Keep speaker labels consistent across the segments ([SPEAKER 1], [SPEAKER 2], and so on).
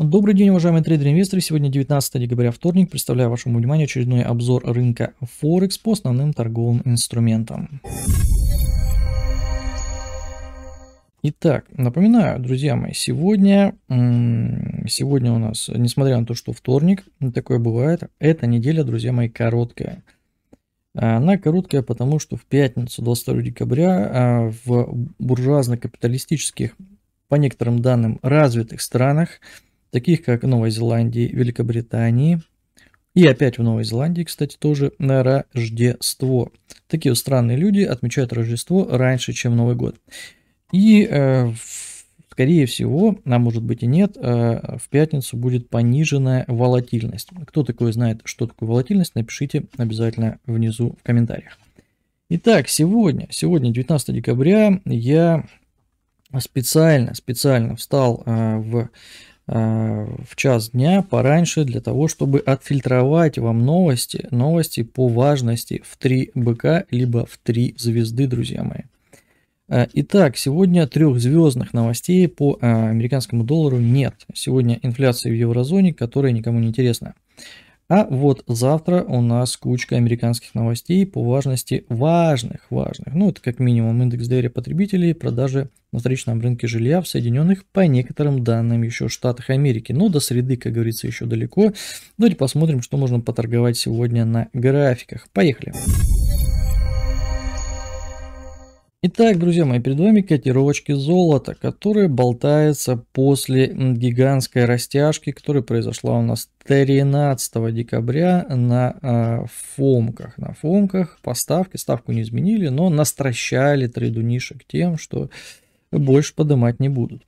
[SPEAKER 1] Добрый день, уважаемые трейдеры и инвесторы. Сегодня 19 декабря, вторник. Представляю вашему вниманию очередной обзор рынка Форекс по основным торговым инструментам. Итак, напоминаю, друзья мои, сегодня, сегодня у нас, несмотря на то, что вторник, такое бывает, эта неделя, друзья мои, короткая. А, она короткая, потому что в пятницу, 22 декабря, а, в буржуазно-капиталистических, по некоторым данным, развитых странах – таких как Новой Зеландии, Великобритании. И опять в Новой Зеландии, кстати, тоже на Рождество. Такие странные люди отмечают Рождество раньше, чем Новый год. И, э, скорее всего, а может быть и нет, э, в пятницу будет пониженная волатильность. Кто такое знает, что такое волатильность, напишите обязательно внизу в комментариях. Итак, сегодня, сегодня 19 декабря, я специально, специально встал э, в Э, в час дня пораньше для того, чтобы отфильтровать вам новости, новости по важности в 3 бк либо в 3 звезды, друзья мои. Э, итак, сегодня трехзвездных новостей по э, американскому доллару нет. Сегодня инфляция в еврозоне, которая никому не интересна. А вот завтра у нас кучка американских новостей по важности важных, важных. Ну, это как минимум индекс доверия потребителей, продажи на вторичном рынке жилья в Соединенных, по некоторым данным, еще Штатах Америки. Но ну, до среды, как говорится, еще далеко. Давайте посмотрим, что можно поторговать сегодня на графиках. Поехали! Поехали! Итак, друзья мои, перед вами котировочки золота, которые болтаются после гигантской растяжки, которая произошла у нас 13 декабря на э, фомках. На фомках поставки, ставку не изменили, но настращали трейдунишек тем, что больше поднимать не будут.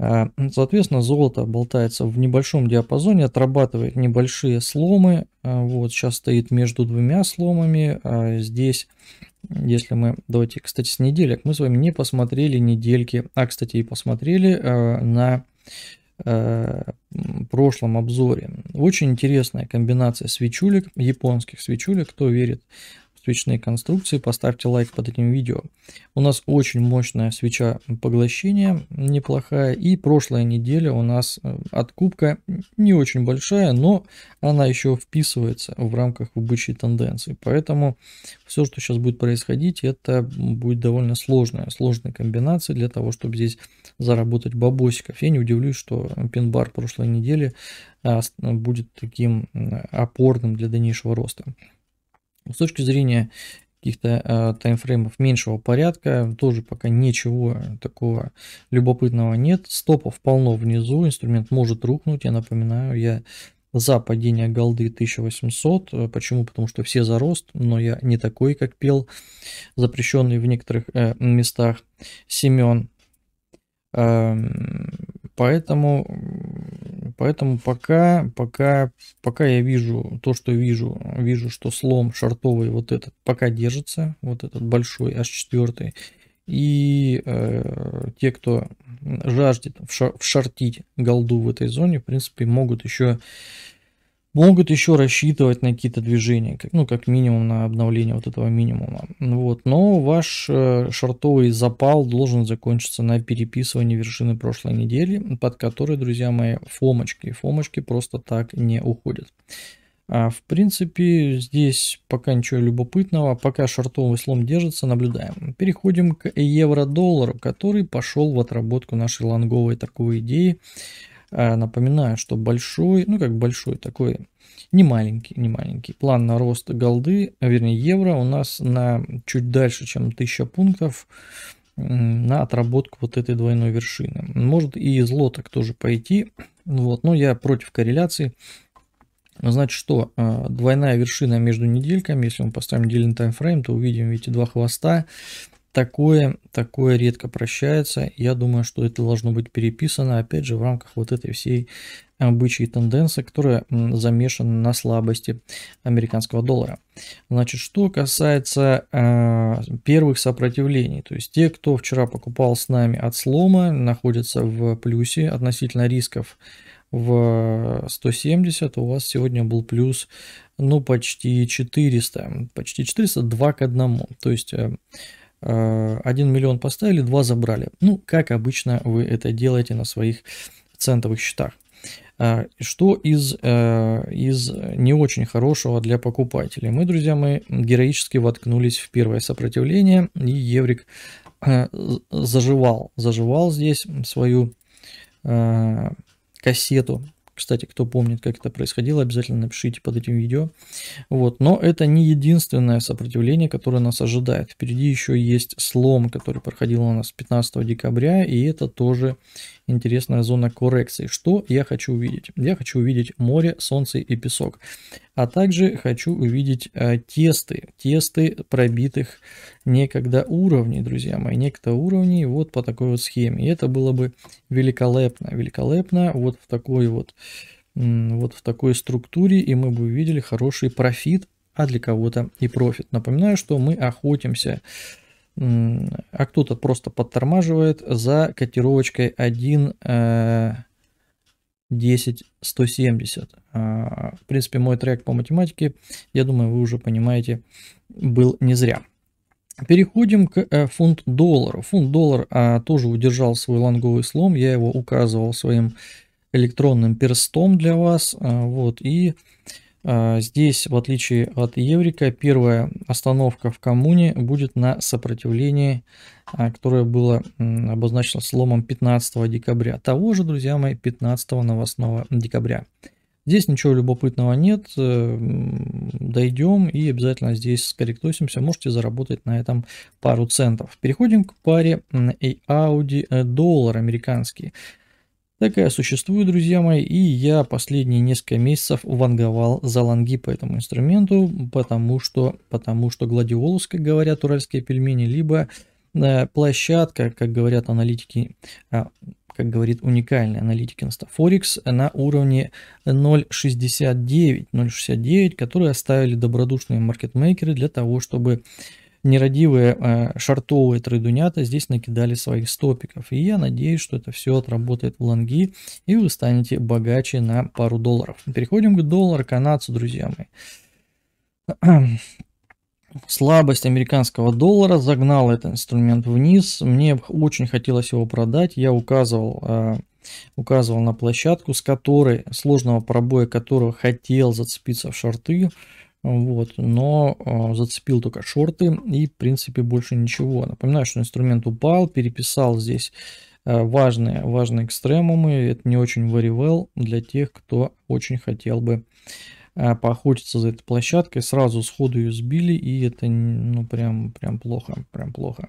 [SPEAKER 1] А, соответственно, золото болтается в небольшом диапазоне, отрабатывает небольшие сломы. А, вот сейчас стоит между двумя сломами. Здесь если мы, давайте, кстати, с неделек, мы с вами не посмотрели недельки, а, кстати, и посмотрели э, на э, прошлом обзоре. Очень интересная комбинация свечулек, японских свечулек, кто верит свечные конструкции, поставьте лайк под этим видео. У нас очень мощная свеча поглощения, неплохая. И прошлая неделя у нас э, откупка не очень большая, но она еще вписывается в рамках бычьей тенденции. Поэтому все, что сейчас будет происходить, это будет довольно сложная, сложная комбинация для того, чтобы здесь заработать бабосиков. Я не удивлюсь, что пин-бар прошлой недели э, будет таким опорным для дальнейшего роста. С точки зрения каких-то э, таймфреймов меньшего порядка, тоже пока ничего такого любопытного нет. Стопов полно внизу, инструмент может рухнуть, я напоминаю, я за падение голды 1800. А, почему? Потому что все за рост, но я не такой, как пел, запрещенный в некоторых э, местах Семен. Э, поэтому Поэтому пока, пока, пока я вижу то, что вижу, вижу, что слом шартовый вот этот пока держится, вот этот большой H4. И э, те, кто жаждет вшартить голду в этой зоне, в принципе, могут еще могут еще рассчитывать на какие-то движения, как, ну, как минимум на обновление вот этого минимума. Вот. Но ваш э, шартовый запал должен закончиться на переписывании вершины прошлой недели, под которой, друзья мои, фомочки. Фомочки просто так не уходят. А, в принципе, здесь пока ничего любопытного. Пока шартовый слом держится, наблюдаем. Переходим к евро-доллару, который пошел в отработку нашей лонговой торговой идеи. Э, напоминаю, что большой, ну как большой, такой не маленький, не маленький. План на рост голды, вернее евро у нас на чуть дальше, чем 1000 пунктов на отработку вот этой двойной вершины. Может и злоток тоже пойти, вот, но я против корреляции. Значит, что э, двойная вершина между недельками, если мы поставим делим таймфрейм, то увидим, эти два хвоста, Такое, такое редко прощается. Я думаю, что это должно быть переписано, опять же, в рамках вот этой всей бычьей тенденции, которая замешана на слабости американского доллара. Значит, что касается э, первых сопротивлений, то есть те, кто вчера покупал с нами от слома, находятся в плюсе относительно рисков в 170, у вас сегодня был плюс, ну, почти 400, почти 400, 2 к 1, то есть... Э, 1 э, миллион поставили, 2 забрали. Ну, как обычно вы это делаете на своих центовых счетах. А, что из, э, из не очень хорошего для покупателей? Мы, друзья мои, героически воткнулись в первое сопротивление, и Еврик э, заживал, заживал здесь свою кассету, кстати, кто помнит, как это происходило, обязательно напишите под этим видео. Вот. Но это не единственное сопротивление, которое нас ожидает. Впереди еще есть слом, который проходил у нас 15 декабря, и это тоже интересная зона коррекции. Что я хочу увидеть? Я хочу увидеть море, солнце и песок. А также хочу увидеть э, тесты, тесты пробитых некогда уровней, друзья мои, некогда уровней вот по такой вот схеме. И это было бы великолепно, великолепно вот в такой вот, вот в такой структуре, и мы бы увидели хороший профит, а для кого-то и профит. Напоминаю, что мы охотимся а кто-то просто подтормаживает за котировочкой 1 10 170. В принципе, мой трек по математике, я думаю, вы уже понимаете, был не зря. Переходим к э, фунт-доллару. Фунт-доллар а, тоже удержал свой лонговый слом. Я его указывал своим электронным перстом для вас. А, вот, и а, здесь, в отличие от Еврика, первая остановка в коммуне будет на сопротивлении, а, которое было обозначено сломом 15 декабря. Того же, друзья мои, 15 новостного декабря. Здесь ничего любопытного нет, э, дойдем и обязательно здесь скорректосимся, можете заработать на этом пару центов. Переходим к паре и Audi э, доллар американский. Такая существует, друзья мои, и я последние несколько месяцев ванговал за ланги по этому инструменту, потому что, потому что гладиолус, как говорят уральские пельмени, либо э, площадка, как говорят аналитики, э, как говорит уникальный аналитик Инстафорикс, на уровне 0.69, 0.69, которые оставили добродушные маркетмейкеры для того, чтобы нерадивые э, шартовые тройдунята здесь накидали своих стопиков. И я надеюсь, что это все отработает в лонги, и вы станете богаче на пару долларов. Переходим к доллару канадцу, друзья мои. Слабость американского доллара загнала этот инструмент вниз. Мне очень хотелось его продать. Я указывал э, указывал на площадку, с которой, сложного пробоя которого хотел зацепиться в шорты, вот, но э, зацепил только шорты и, в принципе, больше ничего. Напоминаю, что инструмент упал, переписал здесь э, важные, важные экстремумы. Это не очень very well для тех, кто очень хотел бы э, поохотиться за этой площадкой. Сразу сходу ее сбили, и это, ну, прям, прям плохо, прям плохо.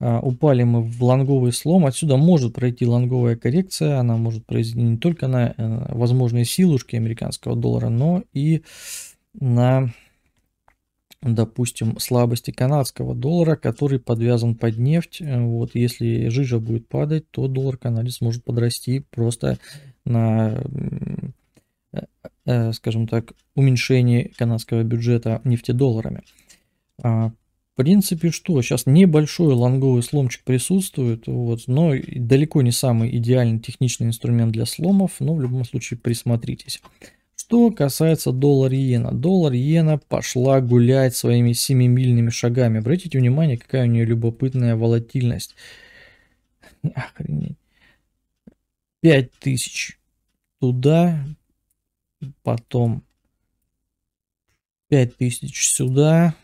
[SPEAKER 1] А, упали мы в лонговый слом. Отсюда может пройти лонговая коррекция. Она может произойти не только на э, возможные силушки американского доллара, но и... Э, на, допустим, слабости канадского доллара, который подвязан под нефть. Э, вот если жижа будет падать, то доллар канадец может подрасти просто на э, э, скажем так, уменьшение канадского бюджета нефтедолларами. А, в принципе, что, сейчас небольшой лонговый сломчик присутствует, вот, но далеко не самый идеальный техничный инструмент для сломов, но в любом случае присмотритесь. Что касается доллар-иена. Доллар-иена пошла гулять своими семимильными шагами. Обратите внимание, какая у нее любопытная волатильность. Охренеть. 5000 туда, потом 5000 сюда,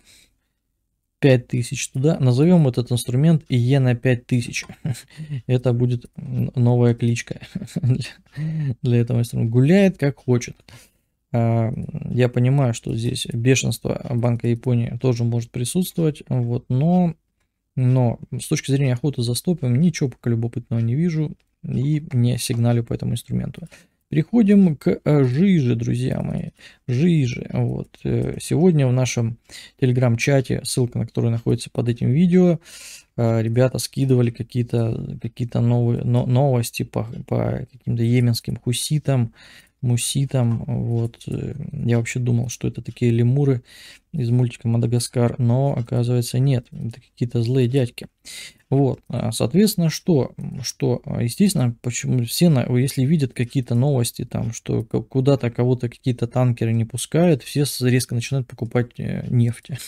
[SPEAKER 1] 5000 туда. Назовем этот инструмент иена 5000. Это будет новая кличка для этого инструмента. Гуляет как хочет. А, я понимаю, что здесь бешенство Банка Японии тоже может присутствовать, вот, но, но с точки зрения охоты за стопом ничего пока любопытного не вижу и не сигналю по этому инструменту. Переходим к э, жиже, друзья мои. Жиже. Вот. Э, сегодня в нашем телеграм-чате, ссылка на который находится под этим видео, э, ребята скидывали какие-то какие, -то, новые, но, новости по, по каким-то йеменским хуситам, муси там, вот. Э, я вообще думал, что это такие лемуры из мультика «Мадагаскар», но оказывается нет, это какие-то злые дядьки. Вот, а, соответственно, что? Что, а, естественно, почему все, если видят какие-то новости, там, что куда-то кого-то какие-то танкеры не пускают, все резко начинают покупать э, нефть.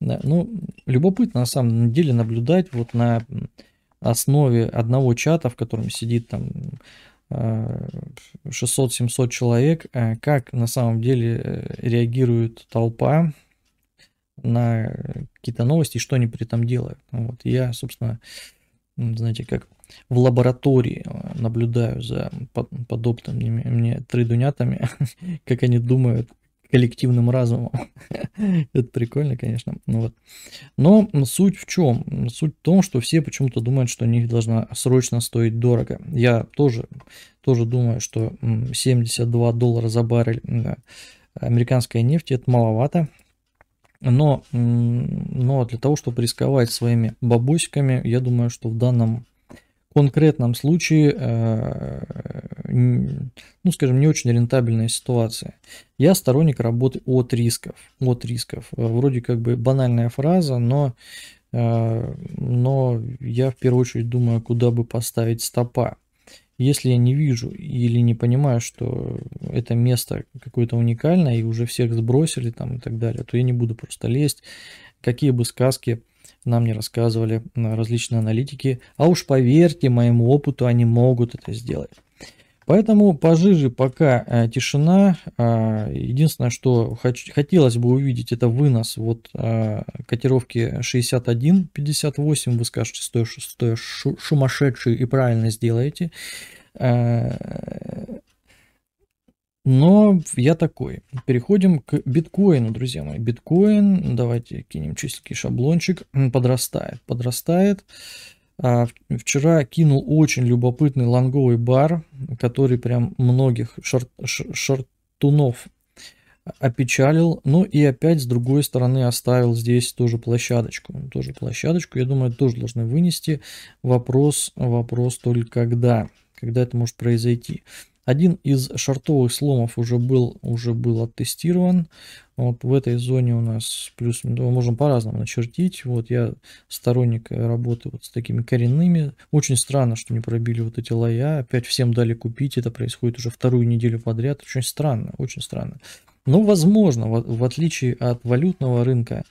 [SPEAKER 1] Да, ну, любопытно на самом деле наблюдать вот на основе одного чата, в котором сидит там 600-700 э, человек, э, как на самом деле э, реагирует толпа на какие-то новости, что они при этом делают. Ну вот я, собственно, знаете, как в лаборатории наблюдаю за подобными мне трейдунятами, как они думают, коллективным разумом. Это прикольно, конечно. Ну, вот. Но суть в чем? Суть в том, что все почему-то думают, что у них должна срочно стоить дорого. Я тоже, тоже думаю, что 72 доллара за баррель американской нефти это маловато. Но, но для того, чтобы рисковать своими бабусиками, я думаю, что в данном конкретном случае, э, ну, скажем, не очень рентабельная ситуация. Я сторонник работы от рисков, от рисков. Э, вроде как бы банальная фраза, но, э, но я в первую очередь думаю, куда бы поставить стопа. Если я не вижу или не понимаю, что это место какое-то уникальное и уже всех сбросили там и так далее, то я не буду просто лезть, какие бы сказки нам не рассказывали различные аналитики. А уж поверьте моему опыту, они могут это сделать. Поэтому пожиже пока э, тишина. Э, единственное, что хоч- хотелось бы увидеть, это вынос вот э, котировки 61.58. Вы скажете, что, что, что сумасшедший и правильно сделаете. Э, но я такой. Переходим к биткоину, друзья мои. Биткоин, давайте кинем чистенький шаблончик, подрастает, подрастает. А, вчера кинул очень любопытный лонговый бар, который прям многих шарт, шартунов опечалил. Ну и опять с другой стороны оставил здесь тоже площадочку. Тоже площадочку, я думаю, тоже должны вынести. Вопрос, вопрос только когда. Когда это может произойти. Один из шортовых сломов уже был, уже был оттестирован. Вот в этой зоне у нас плюс, мы ну, можем по-разному начертить. Вот я сторонник работы вот с такими коренными. Очень странно, что не пробили вот эти лоя. Опять всем дали купить. Это происходит уже вторую неделю подряд. Очень странно, очень странно. Но возможно, в, отличие от валютного рынка,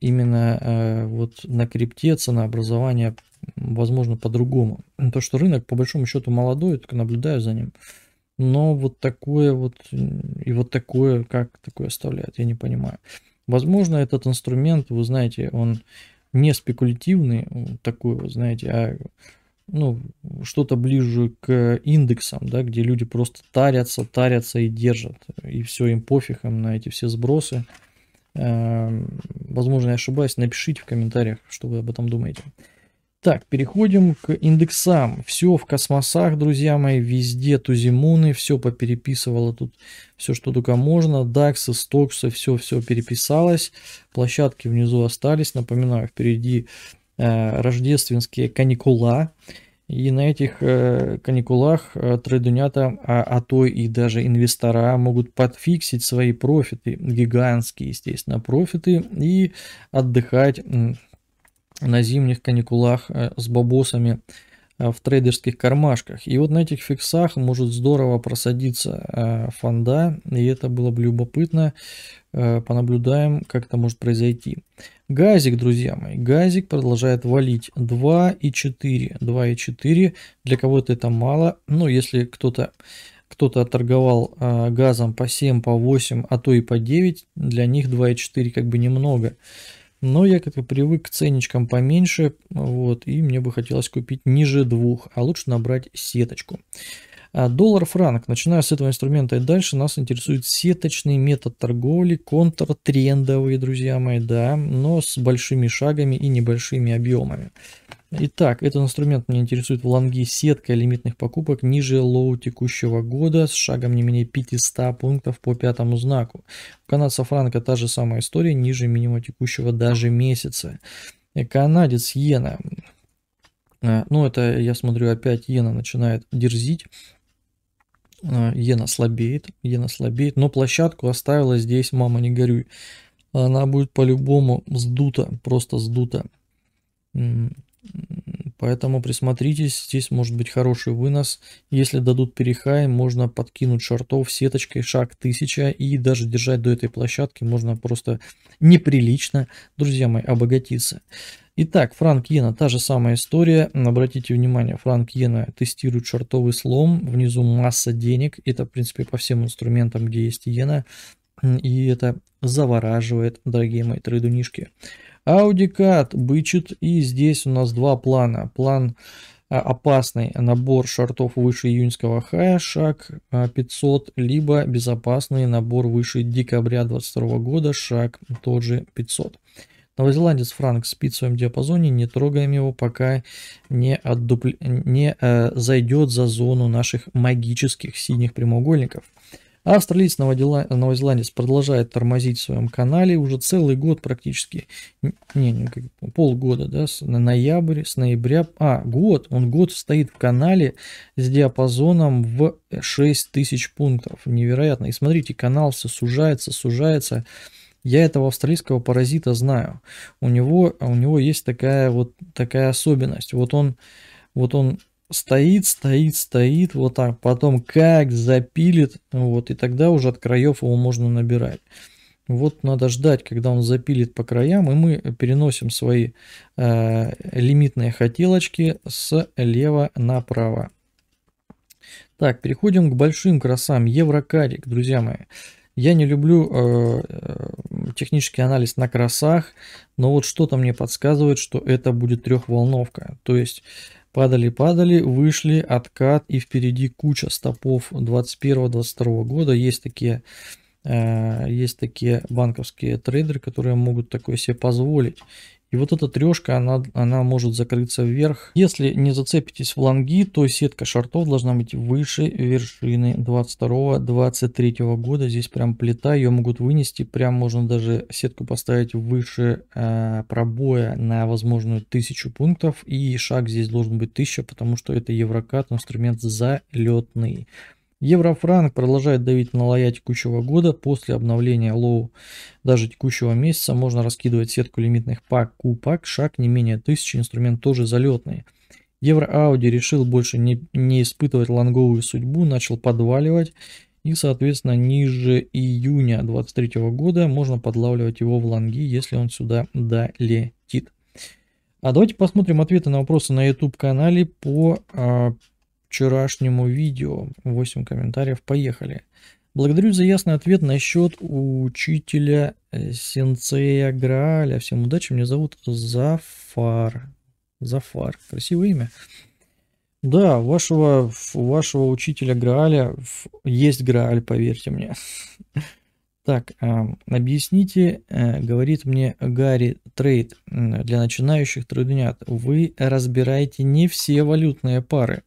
[SPEAKER 1] именно э, вот на крипте ценообразование возможно по-другому. То, что рынок по большому счету молодой, только наблюдаю за ним но вот такое вот и вот такое, как такое оставляют, я не понимаю. Возможно, этот инструмент, вы знаете, он не спекулятивный, такой, вы знаете, а ну, что-то ближе к индексам, да, где люди просто тарятся, тарятся и держат, и все, им пофиг им на эти все сбросы. Эм, возможно, я ошибаюсь, напишите в комментариях, что вы об этом думаете. Так, переходим к индексам. Все в космосах, друзья мои, везде тузимуны, все попереписывало тут, все, что только можно. Даксы, стоксы, все-все переписалось. Площадки внизу остались. Напоминаю, впереди э, рождественские каникула. И на этих э, каникулах э, трейдунята, а, а то и даже инвестора могут подфиксить свои профиты, гигантские, естественно, профиты, и отдыхать на зимних каникулах э, с бабосами э, в трейдерских кармашках. И вот на этих фиксах может здорово просадиться э, фонда, и это было бы любопытно. Понаблюдаем, как это может произойти. Газик, друзья мои, газик продолжает валить и и 2,4, для кого-то это мало, но ну, если кто-то кто-то торговал э, газом по 7, по 8, а то и по 9, для них 2,4 как бы немного но я как-то привык к ценничкам поменьше, вот, и мне бы хотелось купить ниже двух, а лучше набрать сеточку. А, Доллар-франк. Начиная с этого инструмента и дальше нас интересует сеточный метод торговли, контртрендовый, друзья мои, да, но с большими шагами и небольшими объемами. Итак, этот инструмент меня интересует в лонге сетка лимитных покупок ниже лоу текущего года с шагом не менее 500 пунктов по пятому знаку. У канадца франка та же самая история, ниже минимума текущего даже месяца. Канадец иена. А, ну, это, я смотрю, опять иена начинает дерзить. А, иена слабеет, иена слабеет, но площадку оставила здесь, мама не горюй. Она будет по-любому сдута, просто сдута. Поэтому присмотритесь, здесь может быть хороший вынос. Если дадут перехай, можно подкинуть шортов сеточкой шаг 1000 и даже держать до этой площадки можно просто неприлично, друзья мои, обогатиться. Итак, франк иена, та же самая история. Обратите внимание, франк иена тестирует шортовый слом, внизу масса денег. Это, в принципе, по всем инструментам, где есть иена. И это завораживает, дорогие мои трейдунишки. AudiCAD, бычит И здесь у нас два плана. План э, опасный набор шортов выше июньского хая, шаг 500, э, либо безопасный набор выше декабря 2022 года, шаг тот же 500. Новозеландец Франк спит в своем диапазоне, не трогаем его, пока не, отдупл... не э, зайдет за зону наших магических синих прямоугольников. Австралиец новозеландец продолжает тормозить в своем канале уже целый год практически, не, не полгода, да, с ноябрь, с ноября, а, год, он год стоит в канале с диапазоном в 6000 пунктов, невероятно. И смотрите, канал все сужается, сужается, я этого австралийского паразита знаю. У него, у него есть такая вот такая особенность. Вот он, вот он стоит, стоит, стоит, вот так, потом как запилит, вот, и тогда уже от краев его можно набирать. Вот надо ждать, когда он запилит по краям, и мы переносим свои э, лимитные хотелочки слева направо. Так, переходим к большим красам. Еврокарик, друзья мои. Я не люблю э, э технический анализ на красах, но вот что-то мне подсказывает, что это будет трехволновка. То есть Падали-падали, вышли, откат и впереди куча стопов 21-22 года. Есть такие, э, есть такие банковские трейдеры, которые могут такое себе позволить. И вот эта трешка, она, она может закрыться вверх. Если не зацепитесь в лонги, то сетка шартов должна быть выше вершины 22-23 года. Здесь прям плита, ее могут вынести. Прям можно даже сетку поставить выше э, пробоя на возможную 1000 пунктов. И шаг здесь должен быть 1000, потому что это еврокат, инструмент залетный. Еврофранк продолжает давить на лоя текущего года. После обновления лоу даже текущего месяца можно раскидывать сетку лимитных пак, купак, шаг не менее тысячи инструмент тоже залетный. Евроауди решил больше не, не испытывать лонговую судьбу, начал подваливать. И, соответственно, ниже июня 23 года можно подлавливать его в лонги, если он сюда долетит. А давайте посмотрим ответы на вопросы на YouTube-канале по а, вчерашнему видео. 8 комментариев, поехали. Благодарю за ясный ответ насчет учителя э, сенсея Грааля. Всем удачи, меня зовут Зафар. Зафар, красивое имя. Да, у вашего, у вашего учителя Грааля есть Грааль, поверьте мне. Так, эм, объясните, э, говорит мне Гарри Трейд, для начинающих труднят, вы разбираете не все валютные пары.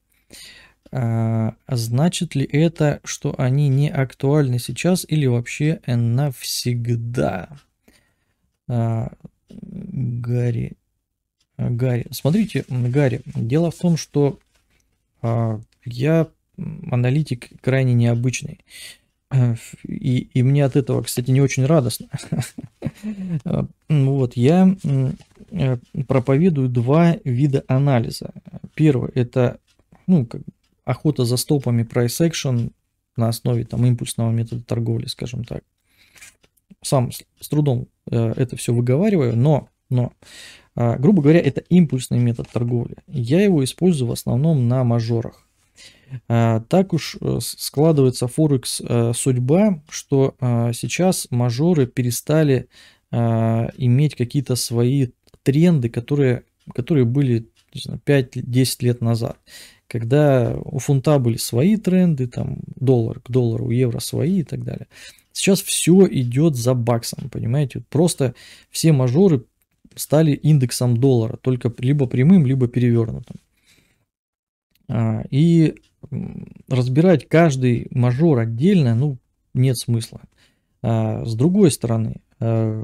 [SPEAKER 1] А, а, значит ли это, что они не актуальны сейчас или вообще навсегда? А, Гарри. Гарри. Смотрите, Гарри, дело в том, что а, я аналитик крайне необычный. И, и мне от этого, кстати, не очень радостно. Ну вот, я э, проповедую два вида анализа. Первый – это ну, как, охота за стопами price action на основе там импульсного метода торговли, скажем так. Сам с, с трудом э, это все выговариваю, но, но э, грубо говоря, это импульсный метод торговли. Я его использую в основном на мажорах. Э, так уж э, складывается Форекс э, судьба, что э, сейчас мажоры перестали э, иметь какие-то свои тренды, которые, которые были 5-10 лет назад когда у фунта были свои тренды, там доллар к доллару, евро свои и так далее. Сейчас все идет за баксом, понимаете? Просто все мажоры стали индексом доллара, только либо прямым, либо перевернутым. А, и разбирать каждый мажор отдельно, ну, нет смысла. А, с другой стороны, Э,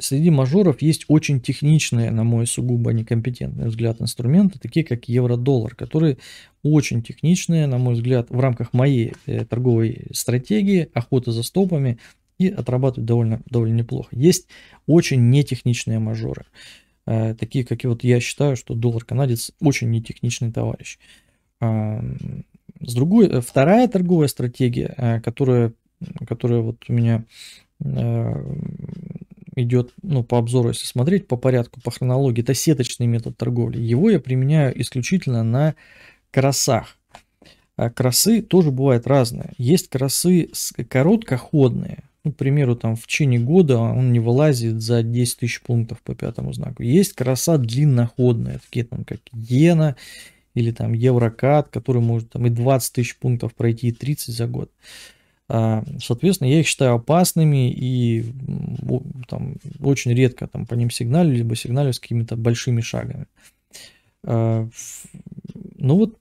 [SPEAKER 1] среди мажоров есть очень техничные, на мой сугубо некомпетентный взгляд, инструменты, такие как евро-доллар, которые очень техничные, на мой взгляд, в рамках моей э, торговой стратегии, охоты за стопами, и отрабатывают довольно, довольно неплохо. Есть очень нетехничные мажоры, э, такие как вот я считаю, что доллар-канадец очень нетехничный товарищ. С другой, вторая торговая стратегия, которая, которая вот у меня Э, идет, ну, по обзору, если смотреть, по порядку, по хронологии, это сеточный метод торговли. Его я применяю исключительно на красах. А красы тоже бывают разные. Есть красы короткоходные, ну, к примеру, там в течение года он не вылазит за 10 тысяч пунктов по пятому знаку. Есть краса длинноходная, такие там как иена или там еврокат, который может там и 20 тысяч пунктов пройти, и 30 за год. А, соответственно, я их считаю опасными и там, очень редко там, по ним сигналю, либо сигналю с какими-то большими шагами. А, ну вот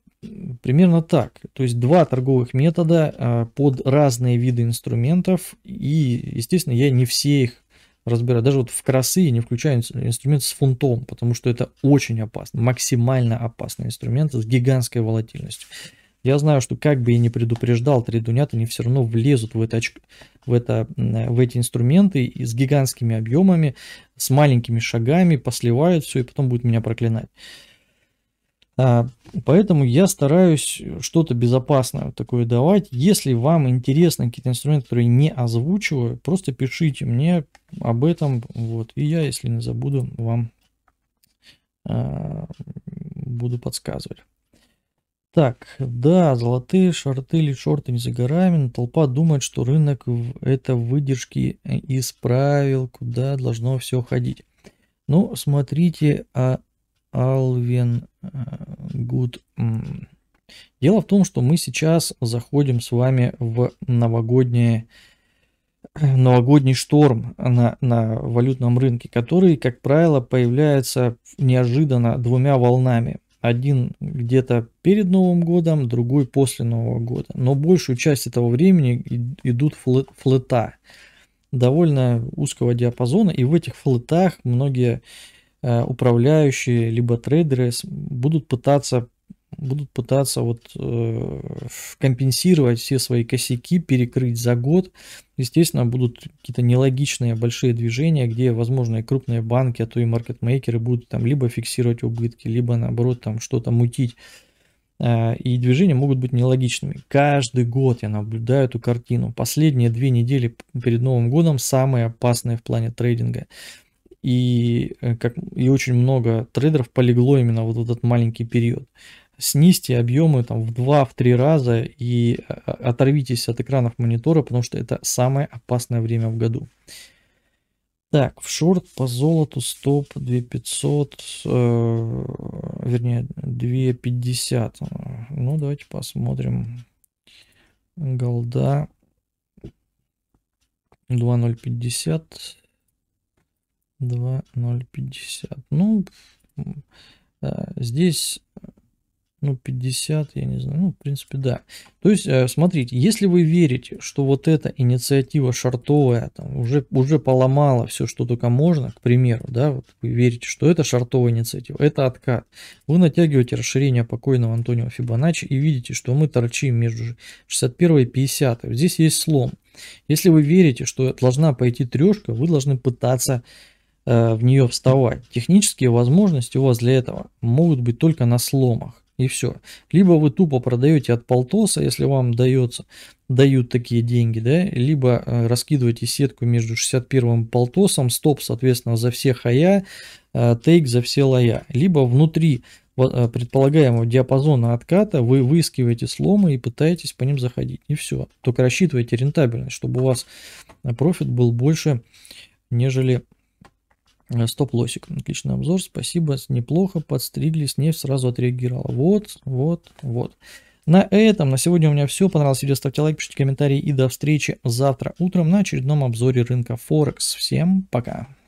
[SPEAKER 1] примерно так. То есть два торговых метода а, под разные виды инструментов. И, естественно, я не все их разбираю. Даже вот в красы я не включаю инструмент с фунтом, потому что это очень опасно, максимально опасный инструмент с гигантской волатильностью. Я знаю, что как бы я не предупреждал трейдунят, они все равно влезут в, это, в, это, в эти инструменты и с гигантскими объемами, с маленькими шагами, посливают все и потом будут меня проклинать. А, поэтому я стараюсь что-то безопасное такое давать. Если вам интересны какие-то инструменты, которые не озвучиваю, просто пишите мне об этом. Вот. И я, если не забуду, вам а, буду подсказывать. Так, да, золотые шорты или шорты не за горами, но толпа думает, что рынок – это выдержки э, из правил, куда должно все ходить. Ну, смотрите, а Алвен Гуд. Э, Дело в том, что мы сейчас заходим с вами в новогоднее э, новогодний шторм на, на валютном рынке, который, как правило, появляется неожиданно двумя волнами. Один где-то перед Новым годом, другой после Нового года. Но большую часть этого времени идут флета довольно узкого диапазона. И в этих флетах многие э, управляющие либо трейдеры будут пытаться будут пытаться вот э, компенсировать все свои косяки, перекрыть за год. Естественно, будут какие-то нелогичные большие движения, где, возможно, и крупные банки, а то и маркетмейкеры будут там либо фиксировать убытки, либо наоборот там что-то мутить. Э, и движения могут быть нелогичными. Каждый год я наблюдаю эту картину. Последние две недели перед Новым годом самые опасные в плане трейдинга и, э, как, и очень много трейдеров полегло именно вот в этот маленький период снизьте объемы там, в 2-3 раза и э, оторвитесь от экранов монитора, потому что это самое опасное время в году. Так, в шорт по золоту стоп 2500, э, вернее 250. Ну, давайте посмотрим. Голда 2050. 2050. Ну, э, здесь э, ну, 50, я не знаю, ну, в принципе, да. То есть, э, смотрите, если вы верите, что вот эта инициатива шартовая там, уже, уже поломала все, что только можно, к примеру, да, вот вы верите, что это шартовая инициатива, это откат, вы натягиваете расширение покойного Антонио Фибоначчи и видите, что мы торчим между 61 и 50. Здесь есть слом. Если вы верите, что должна пойти трешка, вы должны пытаться э, в нее вставать. Технические возможности у вас для этого могут быть только на сломах. И все. Либо вы тупо продаете от полтоса, если вам дается, дают такие деньги, да, либо э, раскидываете сетку между 61-м полтосом, стоп, соответственно, за все хая, э, тейк за все лая. Либо внутри э, предполагаемого диапазона отката вы выискиваете сломы и пытаетесь по ним заходить. И все. Только рассчитывайте рентабельность, чтобы у вас э, профит был больше, нежели Э, стоп-лосик. Отличный обзор, спасибо, неплохо подстригли, с сразу отреагировала. Вот, вот, вот. На этом на сегодня у меня все. Понравилось видео, ставьте лайк, пишите комментарии и до встречи завтра утром на очередном обзоре рынка Форекс. Всем пока!